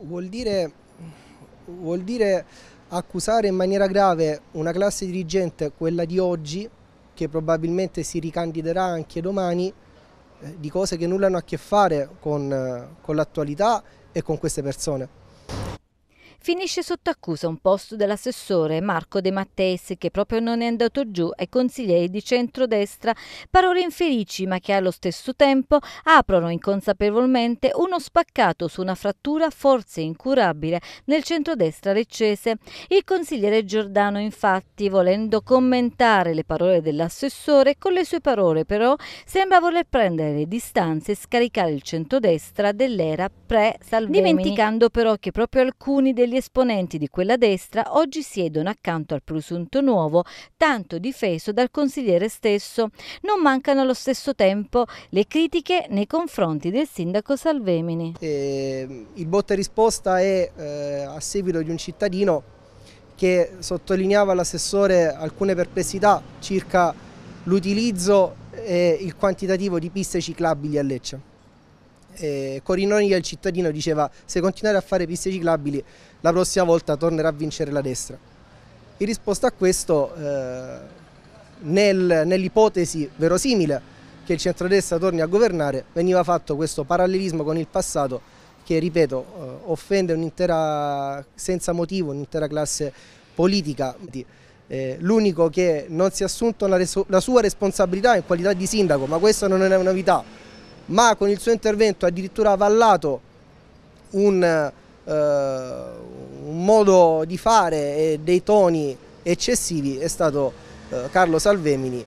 vuol dire, vuol dire accusare in maniera grave una classe dirigente, quella di oggi, che probabilmente si ricandiderà anche domani, eh, di cose che nulla hanno a che fare con, eh, con l'attualità e con queste persone. Finisce sotto accusa un posto dell'assessore Marco De Matteis che proprio non è andato giù ai consiglieri di centrodestra, parole infelici ma che allo stesso tempo aprono inconsapevolmente uno spaccato su una frattura forse incurabile nel centrodestra leccese. Il consigliere Giordano infatti, volendo commentare le parole dell'assessore, con le sue parole però sembra voler prendere le distanze e scaricare il centrodestra dell'era pre-Salvemini, dimenticando però che proprio alcuni degli gli esponenti di quella destra oggi siedono accanto al presunto nuovo, tanto difeso dal consigliere stesso. Non mancano allo stesso tempo le critiche nei confronti del sindaco Salvemini. Eh, il botta risposta è eh, a seguito di un cittadino che sottolineava all'assessore alcune perplessità circa l'utilizzo e il quantitativo di piste ciclabili a Lecce. E eh, Corinoni il cittadino diceva se continuare a fare piste ciclabili la prossima volta tornerà a vincere la destra. In risposta a questo eh, nel, nell'ipotesi verosimile che il centrodestra torni a governare veniva fatto questo parallelismo con il passato che ripeto eh, offende un'intera senza motivo un'intera classe politica. Eh, L'unico che non si è assunto la, la sua responsabilità in qualità di sindaco, ma questa non è una novità, ma con il suo intervento ha addirittura avallato un, eh, un modo di fare e dei toni eccessivi, è stato eh, Carlo Salvemini.